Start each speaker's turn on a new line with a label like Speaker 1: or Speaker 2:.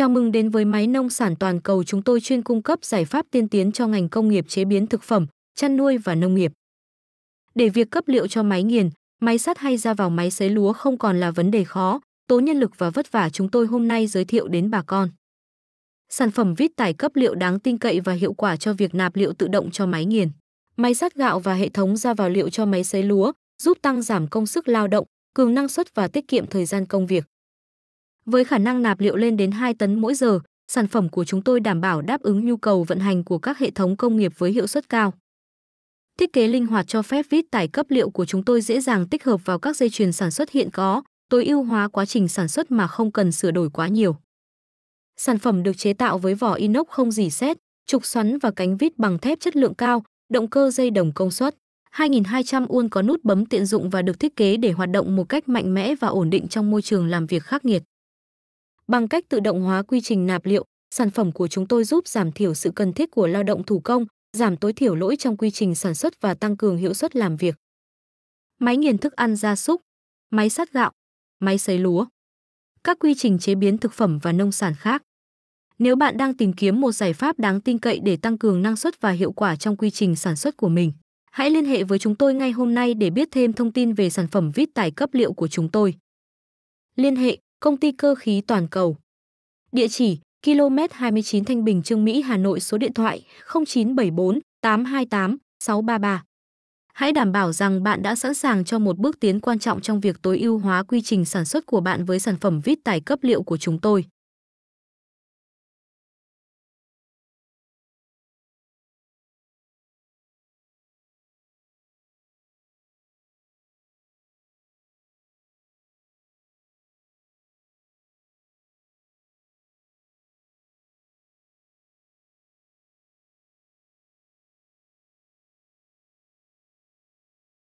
Speaker 1: Chào mừng đến với máy nông sản toàn cầu chúng tôi chuyên cung cấp giải pháp tiên tiến cho ngành công nghiệp chế biến thực phẩm, chăn nuôi và nông nghiệp. Để việc cấp liệu cho máy nghiền, máy sắt hay ra vào máy xấy lúa không còn là vấn đề khó, tốn nhân lực và vất vả chúng tôi hôm nay giới thiệu đến bà con. Sản phẩm vít tải cấp liệu đáng tin cậy và hiệu quả cho việc nạp liệu tự động cho máy nghiền. Máy sắt gạo và hệ thống ra vào liệu cho máy xấy lúa giúp tăng giảm công sức lao động, cường năng suất và tiết kiệm thời gian công việc. Với khả năng nạp liệu lên đến 2 tấn mỗi giờ, sản phẩm của chúng tôi đảm bảo đáp ứng nhu cầu vận hành của các hệ thống công nghiệp với hiệu suất cao. Thiết kế linh hoạt cho phép vít tải cấp liệu của chúng tôi dễ dàng tích hợp vào các dây chuyền sản xuất hiện có, tối ưu hóa quá trình sản xuất mà không cần sửa đổi quá nhiều. Sản phẩm được chế tạo với vỏ inox không dỉ xét, trục xoắn và cánh vít bằng thép chất lượng cao, động cơ dây đồng công suất 2200 uôn có nút bấm tiện dụng và được thiết kế để hoạt động một cách mạnh mẽ và ổn định trong môi trường làm việc khắc nghiệt. Bằng cách tự động hóa quy trình nạp liệu, sản phẩm của chúng tôi giúp giảm thiểu sự cần thiết của lao động thủ công, giảm tối thiểu lỗi trong quy trình sản xuất và tăng cường hiệu suất làm việc. Máy nghiền thức ăn gia súc, máy sát gạo, máy sấy lúa. Các quy trình chế biến thực phẩm và nông sản khác. Nếu bạn đang tìm kiếm một giải pháp đáng tin cậy để tăng cường năng suất và hiệu quả trong quy trình sản xuất của mình, hãy liên hệ với chúng tôi ngay hôm nay để biết thêm thông tin về sản phẩm vít tải cấp liệu của chúng tôi. Liên hệ công ty cơ khí toàn cầu. Địa chỉ: km 29 Thanh Bình Trương Mỹ Hà Nội số điện thoại 0974 828 633. Hãy đảm bảo rằng bạn đã sẵn sàng cho một bước tiến quan trọng trong việc tối ưu hóa quy trình sản xuất của bạn với sản phẩm vít tải cấp liệu của chúng tôi.